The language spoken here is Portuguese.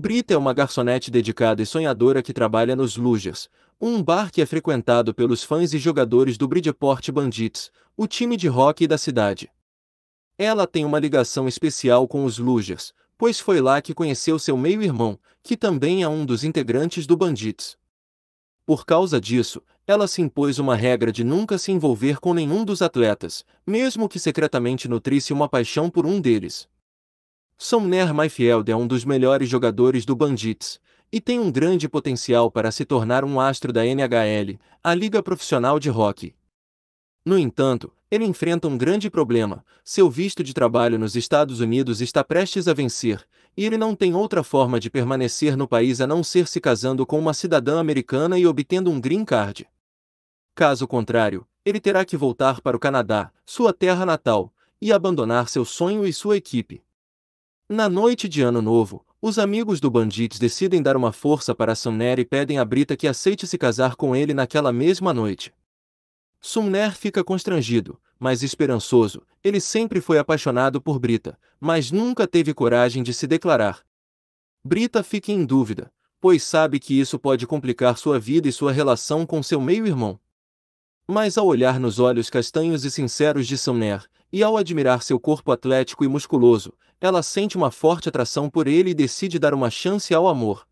Brita é uma garçonete dedicada e sonhadora que trabalha nos Lujas, um bar que é frequentado pelos fãs e jogadores do Bridgeport Bandits, o time de hockey da cidade. Ela tem uma ligação especial com os Lujas, pois foi lá que conheceu seu meio-irmão, que também é um dos integrantes do Bandits. Por causa disso, ela se impôs uma regra de nunca se envolver com nenhum dos atletas, mesmo que secretamente nutrisse uma paixão por um deles. Somner Mayfield é um dos melhores jogadores do Bandits e tem um grande potencial para se tornar um astro da NHL, a liga profissional de hockey. No entanto, ele enfrenta um grande problema: seu visto de trabalho nos Estados Unidos está prestes a vencer, e ele não tem outra forma de permanecer no país a não ser se casando com uma cidadã americana e obtendo um green card. Caso contrário, ele terá que voltar para o Canadá, sua terra natal, e abandonar seu sonho e sua equipe. Na noite de Ano Novo, os amigos do Bandit decidem dar uma força para Sumner e pedem a Brita que aceite se casar com ele naquela mesma noite. Sumner fica constrangido, mas esperançoso, ele sempre foi apaixonado por Brita, mas nunca teve coragem de se declarar. Brita fica em dúvida, pois sabe que isso pode complicar sua vida e sua relação com seu meio-irmão. Mas ao olhar nos olhos castanhos e sinceros de Sumner, e ao admirar seu corpo atlético e musculoso, ela sente uma forte atração por ele e decide dar uma chance ao amor,